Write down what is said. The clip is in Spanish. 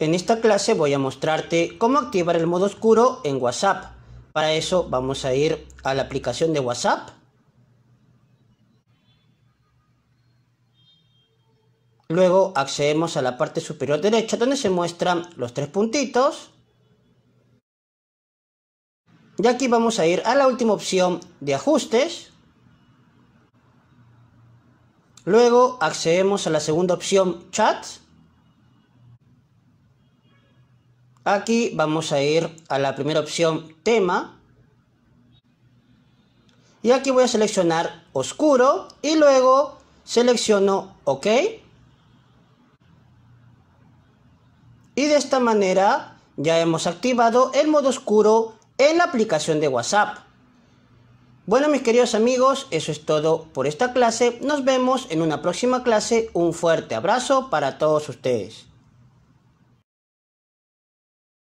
En esta clase voy a mostrarte cómo activar el modo oscuro en WhatsApp. Para eso vamos a ir a la aplicación de WhatsApp. Luego accedemos a la parte superior derecha donde se muestran los tres puntitos. Y aquí vamos a ir a la última opción de ajustes. Luego accedemos a la segunda opción chats. Aquí vamos a ir a la primera opción tema. Y aquí voy a seleccionar oscuro y luego selecciono OK. Y de esta manera ya hemos activado el modo oscuro en la aplicación de WhatsApp. Bueno mis queridos amigos, eso es todo por esta clase. Nos vemos en una próxima clase. Un fuerte abrazo para todos ustedes.